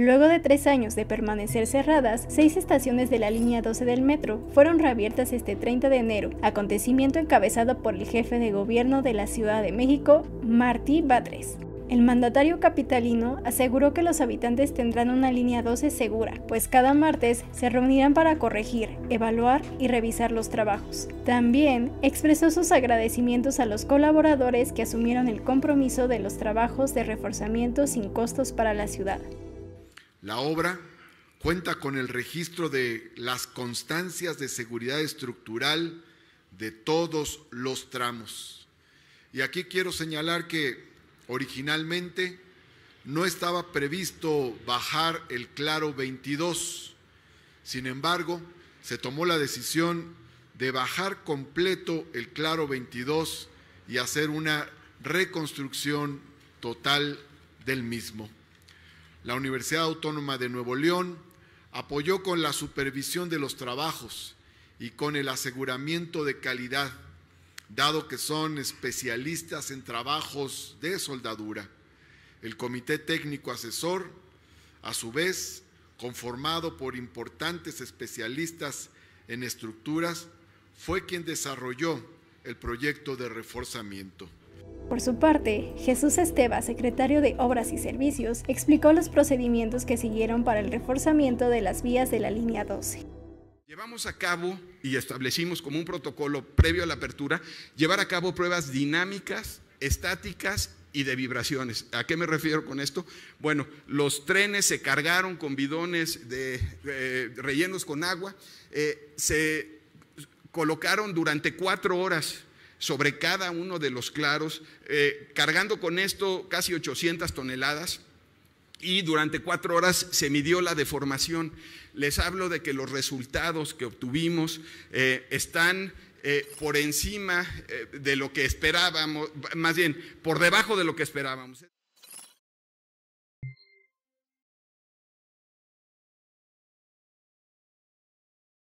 Luego de tres años de permanecer cerradas, seis estaciones de la línea 12 del metro fueron reabiertas este 30 de enero, acontecimiento encabezado por el jefe de gobierno de la Ciudad de México, Martí Batres. El mandatario capitalino aseguró que los habitantes tendrán una línea 12 segura, pues cada martes se reunirán para corregir, evaluar y revisar los trabajos. También expresó sus agradecimientos a los colaboradores que asumieron el compromiso de los trabajos de reforzamiento sin costos para la ciudad. La obra cuenta con el registro de las constancias de seguridad estructural de todos los tramos. Y aquí quiero señalar que originalmente no estaba previsto bajar el Claro 22. Sin embargo, se tomó la decisión de bajar completo el Claro 22 y hacer una reconstrucción total del mismo. La Universidad Autónoma de Nuevo León apoyó con la supervisión de los trabajos y con el aseguramiento de calidad, dado que son especialistas en trabajos de soldadura. El Comité Técnico Asesor, a su vez, conformado por importantes especialistas en estructuras, fue quien desarrolló el proyecto de reforzamiento. Por su parte, Jesús Esteva, secretario de Obras y Servicios, explicó los procedimientos que siguieron para el reforzamiento de las vías de la línea 12. Llevamos a cabo y establecimos como un protocolo previo a la apertura llevar a cabo pruebas dinámicas, estáticas y de vibraciones. ¿A qué me refiero con esto? Bueno, los trenes se cargaron con bidones de rellenos con agua, eh, se colocaron durante cuatro horas sobre cada uno de los claros, eh, cargando con esto casi 800 toneladas y durante cuatro horas se midió la deformación. Les hablo de que los resultados que obtuvimos eh, están eh, por encima de lo que esperábamos, más bien, por debajo de lo que esperábamos.